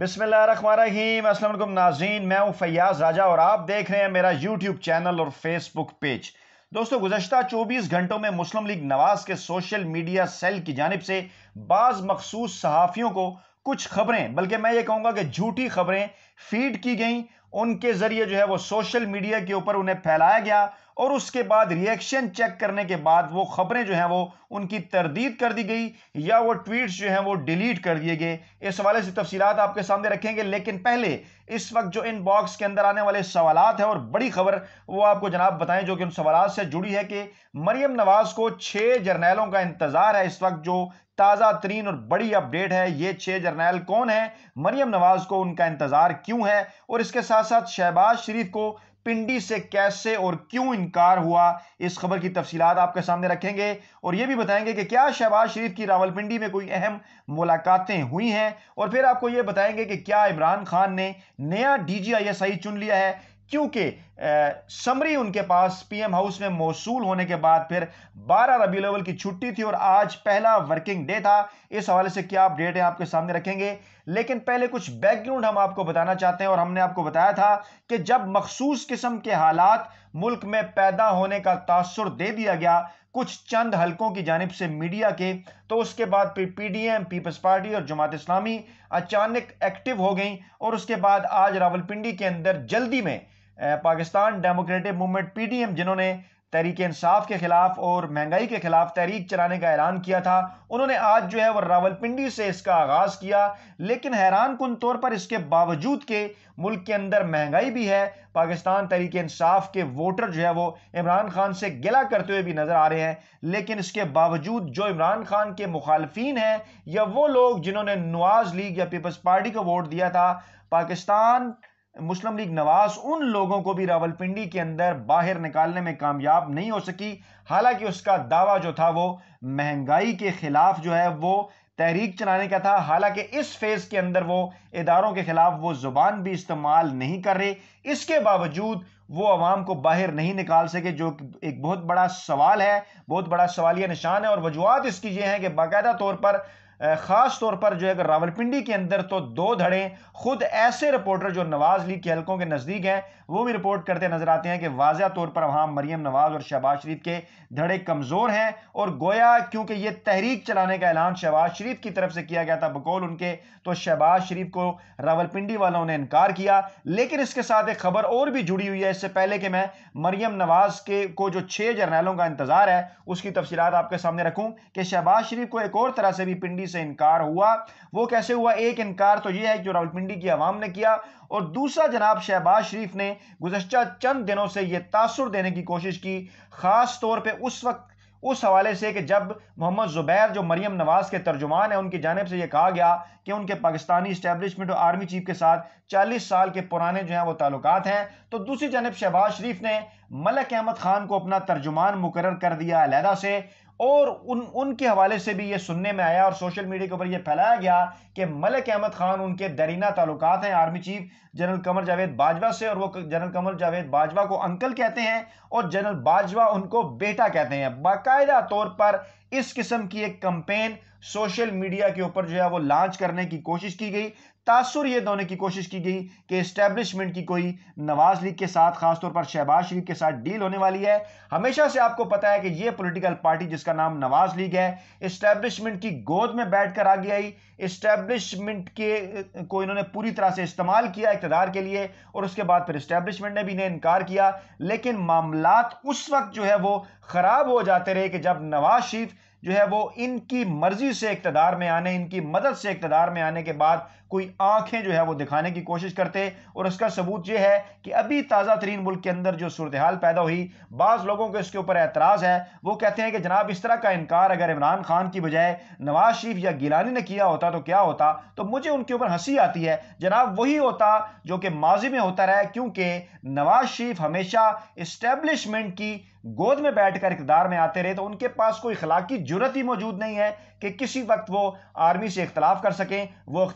بسم اللہ الرحمن الرحیم السلام علیکم ناظرین میں ہوں فیاض راجہ اور آپ دیکھ رہے ہیں میرا یوٹیوب چینل اور فیس بک پیج دوستو گزشتہ چوبیس گھنٹوں میں مسلم لیگ نواز کے سوشل میڈیا سیل کی جانب سے بعض مخصوص صحافیوں کو کچھ خبریں بلکہ میں یہ کہوں گا کہ جھوٹی خبریں فیڈ کی گئیں ان کے ذریعے جو ہے وہ سوشل میڈیا کے اوپر انہیں پھیلایا گیا اور اس کے بعد ریئیکشن چیک کرنے کے بعد وہ خبریں جو ہیں وہ ان کی تردید کر دی گئی یا وہ ٹویٹس جو ہیں وہ ڈیلیٹ کر دیے گئے اس حوالے سے تفصیلات آپ کے سامنے رکھیں گے لیکن پہلے اس وقت جو ان باکس کے اندر آنے والے سوالات ہیں اور بڑی خبر وہ آپ کو جناب بتائیں جو کہ ان سوالات سے جڑی ہے کہ مریم نواز کو چھ جرنیلوں کا انتظار ہے اس وقت جو تازہ ترین اور بڑی اپڈیٹ ہے یہ چھ جرنیل کون ہیں مریم نواز کو ان کا انتظار کیوں ہے اور اس کے ساتھ ساتھ شہباز شریف کو پنڈی سے کیسے اور کیوں انکار ہوا اس خبر کی تفصیلات آپ کے سامنے رکھیں گے اور یہ بھی بتائیں گے کہ کیا شہباز شریف کی راول پنڈی میں کوئی اہم ملاقاتیں ہوئی ہیں اور پھر آپ کو یہ بتائیں گے کہ کیا عمران خان نے نیا D G I S I چن لیا ہے کیونکہ سمری ان کے پاس پی ایم ہاؤس میں موصول ہونے کے بعد پھر بارہ ربی لیول کی چھٹی تھی اور آج پہلا ورکنگ ڈے تھا اس حوالے سے کیا آپ ڈیٹیں آپ کے سامنے رکھیں گے لیکن پہلے کچھ بیک گراؤنڈ ہم آپ کو بتانا چاہتے ہیں اور ہم نے آپ کو بتایا تھا کہ جب مخصوص قسم کے حالات ملک میں پیدا ہونے کا تاثر دے دیا گیا کچھ چند حلقوں کی جانب سے میڈیا کے تو اس کے بعد پھر پی ڈی ایم پیپس پارٹی اور جماعت اسلامی اچانک ایکٹیو ہو گئیں اور اس کے بعد آج راولپنڈی کے اندر جلدی میں Pakistan democratic movement P T M جنہوں نے تحریک انصاف کے خلاف اور مہنگائی کے خلاف تحریک چلانے کا اعلان کیا تھا انہوں نے آج جو ہے وہ راول پنڈی سے اس کا آغاز کیا لیکن حیران کن طور پر اس کے باوجود کہ ملک کے اندر مہنگائی بھی ہے پاکستان تحریک انصاف کے ووٹر جو ہے وہ عمران خان سے گلا کرتے ہوئے بھی نظر آ رہے ہیں لیکن اس کے باوجود جو عمران خان کے مخالفین ہیں یا وہ لوگ جنہوں نے نواز لیگ یا پیپلز پارٹی کو ووٹ دیا تھا پاکستان مسلم لیگ نواز ان لوگوں کو بھی راول پنڈی کے اندر باہر نکالنے میں کامیاب نہیں ہو سکی حالانکہ اس کا دعویٰ جو تھا وہ مہنگائی کے خلاف جو ہے وہ تحریک چلانے کا تھا حالانکہ اس فیز کے اندر وہ اداروں کے خلاف وہ زبان بھی استعمال نہیں کر رہے اس کے باوجود وہ عوام کو باہر نہیں نکال سکے جو ایک بہت بڑا سوال ہے بہت بڑا سوالیہ نشان ہے اور وجوہات اس کی یہ ہیں کہ باقاعدہ طور پر خاص طور پر جو ہے اگر راول پنڈی کے اندر تو دو دھڑے خود ایسے رپورٹر جو نواز لیگ کے حلقوں کے نزدیک ہیں وہ بھی رپورٹ کرتے نظر آتے ہیں کہ واضح طور پر وہاں مریم نواز اور شہباز شریف کے دھڑے کمزور ہیں اور گویا کیونکہ یہ تحریک چلانے کا اعلان شہباز شریف کی طرف سے کیا گیا تھا بقول ان کے تو شہباز شریف کو راول پنڈی والوں نے انکار کیا لیکن اس کے ساتھ ایک خبر اور بھی جڑی ہوئی ہے اس سے پہلے کہ میں مریم نواز کے کو جو چھ جرنیلوں کا انتظار ہے اس کی تفصیلات آپ کے سامنے رکھوں کہ شہباز شریف کو ایک اور طرح سے بھی پنڈی سے انکار ہوا وہ کیسے ہوا ایک انکار تو یہ ہے جو راولپنڈی کی عوام نے کیا اور دوسرا جناب شہباز شریف نے گزشتہ چند دنوں سے یہ تاثر دینے کی کوشش کی خاص طور پر اس وقت اس حوالے سے کہ جب محمد زبیر جو مریم نواز کے ترجمان ہے ان کی جانب سے یہ کہا گیا کہ ان کے پاکستانی اسٹیبلشمنٹ اور آرمی چیف کے ساتھ چالیس سال کے پرانے جو ہیں وہ تعلقات ہیں تو دوسری جانب شہباز شریف نے ملک احمد خان کو اپنا ترجمان مقرر کر دیا علیحدہ سے اور ان ان کے حوالے سے بھی یہ سننے میں آیا اور سوشل میڈیا کے اوپر یہ پھیلایا گیا کہ ملک احمد خان ان کے درینہ تعلقات ہیں army chief general Qamar Javed Bajwa سے اور وہ جنرل کمر جاوید باجوہ کو انکل کہتے ہیں اور جنرل باجوہ ان کو بیٹا کہتے ہیں باقاعدہ طور پر اس قسم کی ایک کمپین سوشل میڈیا کے اوپر جو ہے وہ لانچ کرنے کی کوشش کی گئی تاثر یہ دونے کی کوشش کی گئی کہ اسٹیبلشمنٹ کی کوئی نواز لیگ کے ساتھ خاص طور پر شہباز شریف کے ساتھ ڈیل ہونے والی ہے ہمیشہ سے آپ کو پتا ہے کہ یہ پولیٹیکل پارٹی جس کا نام نواز لیگ ہے اسٹیبلشمنٹ کی گود میں بیٹھ کر آگے آئی اسٹیبلشمنٹ کے کو انہوں نے پوری طرح سے استعمال کیا اقتدار کے لیے اور اس کے بعد پھر اسٹیبلشمنٹ نے بھی انہیں انکار کیا لیکن معاملات اس وقت جو ہے وہ خراب ہو جاتے رہے کہ جب نواز شریف جو ہے وہ ان کی مرضی سے اقتدار میں آنے ان کی مدد سے اقتدار میں آنے کے بعد کوئی آنکھیں جو ہے وہ دکھانے کی کوشش کرتے اور اس کا ثبوت یہ ہے کہ ابھی تازہ ترین ملک کے اندر جو صورتحال پیدا ہوئی بعض لوگوں کو اس کے اوپر اعتراض ہے وہ کہتے ہیں کہ جناب اس طرح کا انکار اگر عمران خان کی بجائے نواز شریف یا گیلانی نے کیا ہوتا تو کیا ہوتا تو مجھے ان کے اوپر ہنسی آتی ہے جناب وہی ہوتا جو کہ ماضی میں ہوتا رہے کیونکہ نواز شریف ہمیشہ اسٹیبلشمنٹ کی گود میں بیٹھ کر اقتدار میں آتے رہے تو ان کے پاس کوئی اخلاقی جرت ہی موجود نہیں ہے کہ کسی وقت وہ آرمی سے اختلاف کر سکیں وہ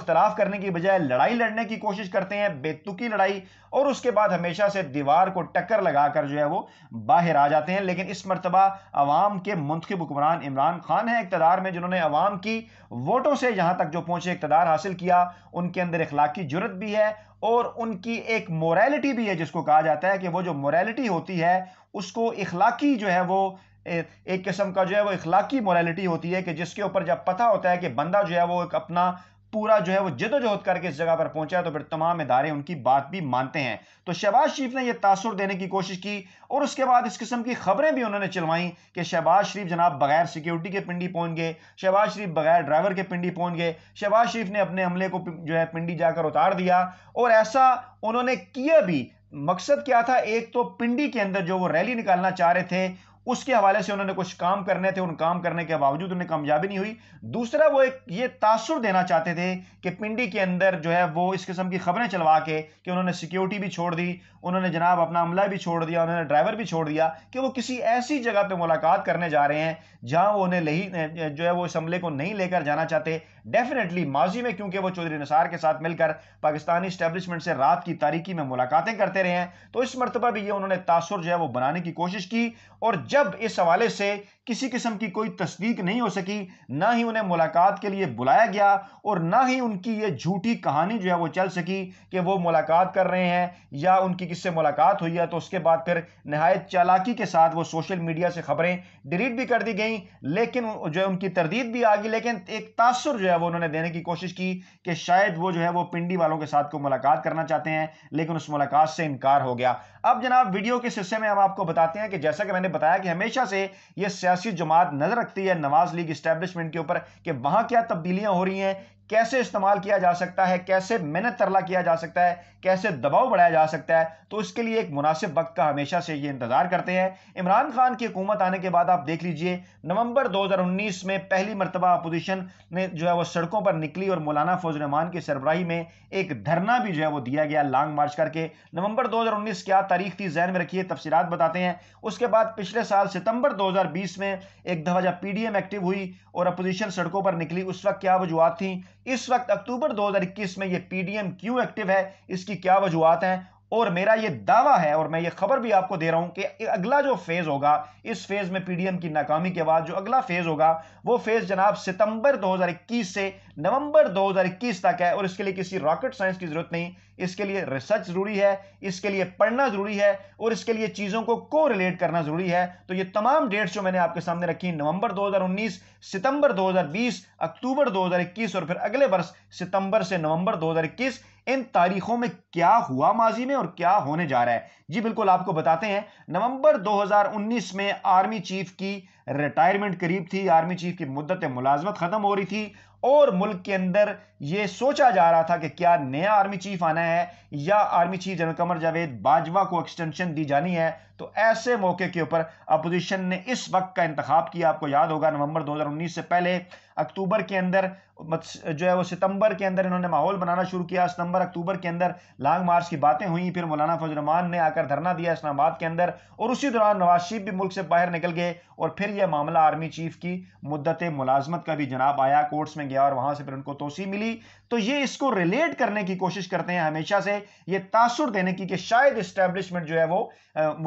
اختلاف کرنے کی بجائے لڑائی لڑنے کی کوشش کرتے ہیں بے تکی لڑائی اور اس کے بعد ہمیشہ سے دیوار کو ٹکر لگا کر جو ہے وہ باہر آ جاتے ہیں لیکن اس مرتبہ عوام کے منتخب حکمران عمران خان ہیں اقتدار میں جنہوں نے عوام کی ووٹوں سے یہاں تک جو پہنچے اقتدار حاصل کیا ان کے اندر اخلاقی جرت بھی ہے اور ان کی ایک موریلٹی بھی ہے جس کو کہا جاتا ہے کہ وہ جو موریلٹی ہوتی ہے اس کو اخلاقی جو ہے وہ ایک قسم کا جو ہے وہ اخلاقی موریلٹی ہوتی ہے کہ جس کے اوپر جب پتہ ہوتا ہے کہ بندہ جو ہے وہ ایک اپنا پورا جو ہے وہ جد و جہد کر کے اس جگہ پر پہنچا ہے تو پھر تمام ادارے ان کی بات بھی مانتے ہیں تو شہباز شریف نے یہ تاثر دینے کی کوشش کی اور اس کے بعد اس قسم کی خبریں بھی انہوں نے چلوائیں کہ شہباز شریف جناب بغیر سیکیورٹی کے پنڈی پہنچ گئے شہباز شریف بغیر ڈرائیور کے پنڈی پہنچ گئے شہباز شریف نے اپنے عملے کو جو ہے پنڈی جا کر اتار دیا اور ایسا انہوں نے کیا بھی مقصد کیا تھا ایک تو پنڈی کے اندر جو وہ ریلی نکالنا چاہ رہے تھے اس کے حوالے سے انہوں نے کچھ کام کرنے تھے ان کام کرنے کے باوجود انہیں کامیابی نہیں ہوئی دوسرا وہ ایک یہ تاثر دینا چاہتے تھے کہ پنڈی کے اندر جو ہے وہ اس قسم کی خبریں چلوا کے کہ انہوں نے سیکیورٹی بھی چھوڑ دی انہوں نے جناب اپنا عملہ بھی چھوڑ دیا انہوں نے ڈرائیور بھی چھوڑ دیا کہ وہ کسی ایسی جگہ پہ ملاقات کرنے جا رہے ہیں جہاں وہ انہیں لہی جو ہے وہ اس عملے کو نہیں لے کر جانا چاہتے ڈیفینیٹلی ماضی میں کیونکہ وہ چودھری نثار کے ساتھ مل کر پاکستانی اسٹیبلشمنٹ سے رات کی تاریکی میں ملاقاتیں کرتے رہے ہیں تو اس مرتبہ بھی یہ انہوں نے تاثر جو ہے وہ بنانے کی کوشش کی اور جب اس حوالے سے کسی قسم کی کوئی تصدیق نہیں ہو سکی نہ ہی انہیں ملاقات کے لیے بلایا گیا اور نہ ہی ان کی یہ جھوٹی کہانی جو ہے وہ چل سکی کہ وہ ملاقات کر رہے ہیں یا ان کی کس سے ملاقات ہوئی ہے تو اس کے بعد پھر نہایت چالاکی کے ساتھ وہ سوشل میڈیا سے خبریں ڈیلیٹ بھی کر دی گئیں لیکن جو ہے ان کی تردید بھی آ گئی لیکن ایک تاثر جو ہے وہ انہوں نے دینے کی کوشش کی کہ شاید وہ جو ہے وہ پنڈی والوں کے ساتھ کو ملاقات کرنا چاہتے ہیں لیکن اس ملاقات سے انکار ہو گیا اب جناب ویڈیو کے سلسلے میں ہم آپ کو بتاتے ہیں کہ جیسا کہ میں نے بتایا کہ ہمیشہ سے یہ سیاسی جماعت نظر رکھتی ہے نواز لیگ اسٹیبلشمنٹ کے اوپر کہ وہاں کیا تبدیلیاں ہو رہی ہیں کیسے استعمال کیا جا سکتا ہے کیسے محنت ترلا کیا جا سکتا ہے کیسے دباؤ بڑھایا جا سکتا ہے تو اس کے لیے ایک مناسب وقت کا ہمیشہ سے یہ انتظار کرتے ہیں عمران خان کی حکومت آنے کے بعد آپ دیکھ لیجئے نومبر دو ہزار انیس میں پہلی مرتبہ اپوزیشن نے جو ہے وہ سڑکوں پر نکلی اور مولانا فوز الرحمان کی سربراہی میں ایک دھرنا بھی جو ہے وہ دیا گیا لانگ مارچ کر کے نومبر دو ہزار انیس کیا تاریخ تھی ذہن میں رکھیے تفسیرات تفصیلات بتاتے ہیں اس کے بعد پچھلے سال ستمبر دو ہزار بیس میں ایک دفعہ جب پی ڈی ایم ایکٹیو ہوئی اور اپوزیشن سڑکوں پر نکلی اس وقت کیا وجوہات تھیں اس وقت اکتوبر دو ہزار اکیس میں یہ پی ڈی ایم کیوں ایکٹیو ہے اس کی کیا وجوہات ہیں اور میرا یہ دعویٰ ہے اور میں یہ خبر بھی آپ کو دے رہا ہوں کہ اگلا جو فیز ہوگا اس فیز میں پی ڈی ایم کی ناکامی کے بعد جو اگلا فیز ہوگا وہ فیز جناب ستمبر دو ہزار اکیس سے نومبر دو ہزار اکیس تک ہے اور اس کے لیے کسی راکٹ سائنس کی ضرورت نہیں اس کے لیے ریسرچ ضروری ہے اس کے لیے پڑھنا ضروری ہے اور اس کے لیے چیزوں کو کو ریلیٹ کرنا ضروری ہے تو یہ تمام ڈیٹس جو میں نے آپ کے سامنے رکھی نومبر دو ہزار انیس ستمبر دو ہزار بیس اکتوبر دو ہزار اکیس اور پھر اگلے برس ستمبر سے نومبر دو ہزار اکیس ان تاریخوں میں کیا ہوا ماضی میں اور کیا ہونے جا رہا ہے جی بالکل آپ کو بتاتے ہیں نومبر دو ہزار انیس میں آرمی چیف کی ریٹائرمنٹ قریب تھی آرمی چیف کی مدت ملازمت ختم ہو رہی تھی اور ملک کے اندر یہ سوچا جا رہا تھا کہ کیا نیا آرمی چیف آنا ہے یا آرمی چیف جنرل کمر جاوید باجوہ کو ایکسٹینشن دی جانی ہے تو ایسے موقع کے اوپر اپوزیشن نے اس وقت کا انتخاب کیا آپ کو یاد ہوگا نومبر 2019 انیس سے پہلے اکتوبر کے اندر جو ہے وہ ستمبر کے اندر انہوں نے ماحول بنانا شروع کیا ستمبر اکتوبر کے اندر لانگ مارچ کی باتیں ہوئیں پھر مولانا فضل الرحمان نے آ کر دھرنا دیا اسلام آباد کے اندر اور اسی دوران نواز شیف بھی ملک سے باہر نکل گئے اور پھر یہ معاملہ آرمی چیف کی مدت ملازمت کا بھی جناب آیا کورٹس میں گیا اور وہاں سے پھر ان کو توسیع ملی تو یہ اس کو ریلیٹ کرنے کی کوشش کرتے ہیں ہمیشہ سے یہ تاثر دینے کی کہ شاید اسٹیبلشمنٹ جو ہے وہ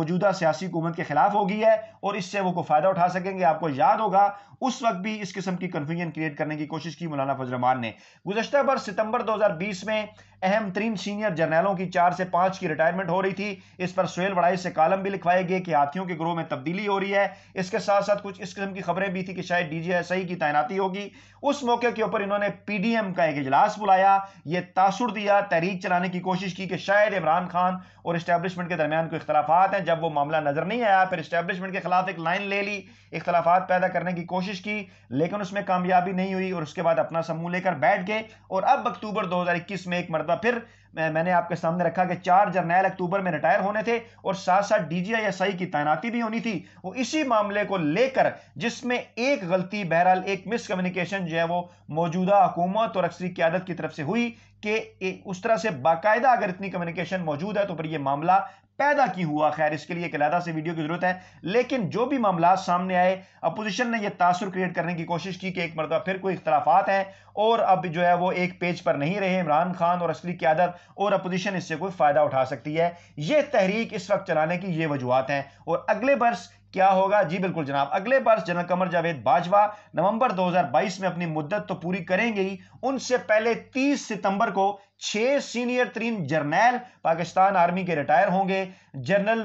موجودہ سیاسی حکومت کے خلاف ہوگی اور اس سے وہ فائدہ اٹھا سکیں گے آپ کو یاد ہوگا اس وقت بھی اس قسم کی کنفیوژن کریٹ کرنے کی کوشش کی مولانا فضرمان نے گزشتہ بر ستمبر دو ہزار بیس میں اہم ترین سینئر جرنیلوں کی چار سے پانچ کی ریٹائرمنٹ ہو رہی تھی اس پر سہیل بڑائی سے کالم بھی لکھوائے گئے کہ ہاتھیوں کے گروہ میں تبدیلی ہو رہی ہے اس کے ساتھ ساتھ کچھ اس قسم کی خبریں بھی تھی کہ شاید ڈی جی آئی کی تعیناتی ہوگی اس موقع کے اوپر انہوں نے پی ڈی ایم کا ایک اجلاس بلایا یہ تاثر دیا تحریک چلانے کی کوشش کی کہ شاید عمران خان اور اسٹیبلشمنٹ کے درمیان کوئی اختلافات ہیں جب وہ معاملہ نظر نہیں آیا پھر اسٹیبلشمنٹ کے خلاف ایک لائن لے لی اختلافات پیدا کرنے کی کوشش کوشش کی لیکن اس میں کامیابی نہیں ہوئی اور اس کے بعد اپنا سموہ لے کر بیٹھ گئے اور اب اکتوبر دو اکیس میں ایک مرتبہ پھر میں نے آپ کے سامنے رکھا کہ چار جرنیل اکتوبر میں ریٹائر ہونے تھے اور ساتھ ساتھ D G I S I کی تعیناتی بھی ہونی تھی وہ اسی معاملے کو لے کر جس میں ایک غلطی بہرحال ایک مس کمیونیکیشن جو ہے وہ موجودہ حکومت اور اکثری قیادت کی طرف سے ہوئی کہ اس طرح سے باقاعدہ اگر اتنی کمیونیکیشن موجود ہے تو پھر یہ معاملہ پیدا کی کی ہوا خیر اس کے لیے ایک سے ویڈیو ضرورت ہے لیکن جو بھی معاملات سامنے آئے اپوزیشن نے یہ تاثر کریٹ کرنے کی کوشش کی کہ ایک مرتبہ پھر کوئی اختلافات ہیں اور اب جو ہے وہ ایک پیج پر نہیں رہے عمران خان اور اصلی قیادت اور اپوزیشن اس سے کوئی فائدہ اٹھا سکتی ہے یہ تحریک اس وقت چلانے کی یہ وجوہات ہیں اور اگلے برس کیا ہوگا جی بالکل جناب اگلے برس جنرل کمر جاوید باجوا نومبر دو ہزار بائیس میں اپنی مدت تو پوری کریں گے ان سے پہلے تیس ستمبر کو چھ سینئر ترین جرنیل پاکستان آرمی کے ریٹائر ہوں گے general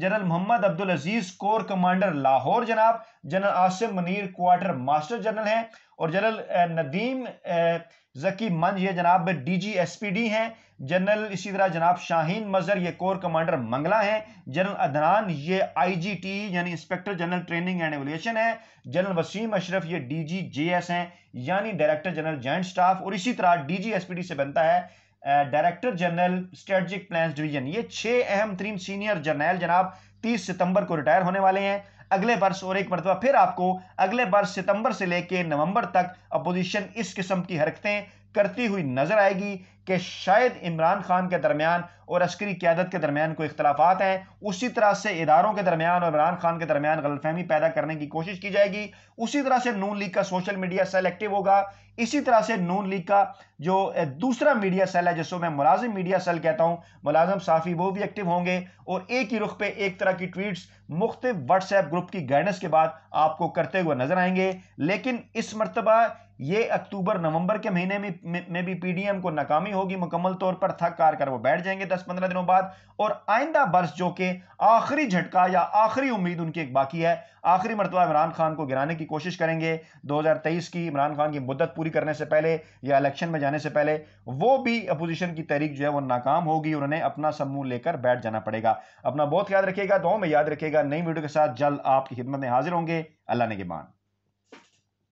general Muhammad Abdulaziz corps commander Lahore جناب general Asim Munir quarter master general ہیں اور جنرل ندیم ذکی من یہ جناب D G S P D ہیں جنرل اسی طرح جناب شاہین مظہر یہ کور کمانڈر منگلہ ہیں جنرل ادنان یہ آئی جی ٹی یعنی inspector general training and evaluation ہے جنرل وسیم اشرف یہ ڈی جی جے ایس ہیں یعنی ڈائریکٹر جنرل جوائنٹ سٹاف اور اسی طرح D G S P D سے بنتا ہے director general strategic plans division یہ چھ اہم ترین سینئر جرنیل جناب تیس ستمبر کو ریٹائر ہونے والے ہیں اگلے برس اور ایک مرتبہ پھر آپ کو اگلے برس ستمبر سے لے کے نومبر تک اپوزیشن اس قسم کی حرکتیں کرتی ہوئی نظر آئے گی کہ شاید عمران خان کے درمیان اور عسکری قیادت کے درمیان کوئی اختلافات ہیں اسی طرح سے اداروں کے درمیان اور عمران خان کے درمیان غلط فہمی پیدا کرنے کی کوشش کی جائے گی اسی طرح سے نون لیگ کا سوشل میڈیا سیل ایکٹیو ہوگا اسی طرح سے نون لیگ کا جو دوسرا میڈیا سیل ہے جس کو میں ملازم میڈیا سیل کہتا ہوں ملازم صافی وہ بھی ایکٹیو ہوں گے اور ایک ہی رخ پہ ایک طرح کی ٹویٹس مختلف واٹس ایپ گروپ کی گائیڈنس کے بعد آپ کو کرتے ہوئے نظر آئیں گے لیکن اس مرتبہ یہ اکتوبر نومبر کے مہینے میں بھی پی ڈی ایم کو ناکامی ہوگی مکمل طور پر تھک کار کر وہ بیٹھ جائیں گے دس پندرہ دنوں بعد اور آئندہ برس جو کہ آخری جھٹکا یا آخری امید ان کی ایک باقی ہے آخری مرتبہ عمران خان کو گرانے کی کوشش کریں گے دو ہزار تیئیس کی عمران خان کی مدت پوری کرنے سے پہلے یا الیکشن میں جانے سے پہلے وہ بھی اپوزیشن کی تحریک جو ہے وہ ناکام ہوگی انہوں نے اپنا سمو لے کر بیٹھ جانا پڑے گا اپنا بہت یاد رکھے گا دعاؤں میں یاد رکھے گا نئی ویڈیو کے ساتھ جلد آپ کی خدمت میں حاضر ہوں گے اللہ نے کے بان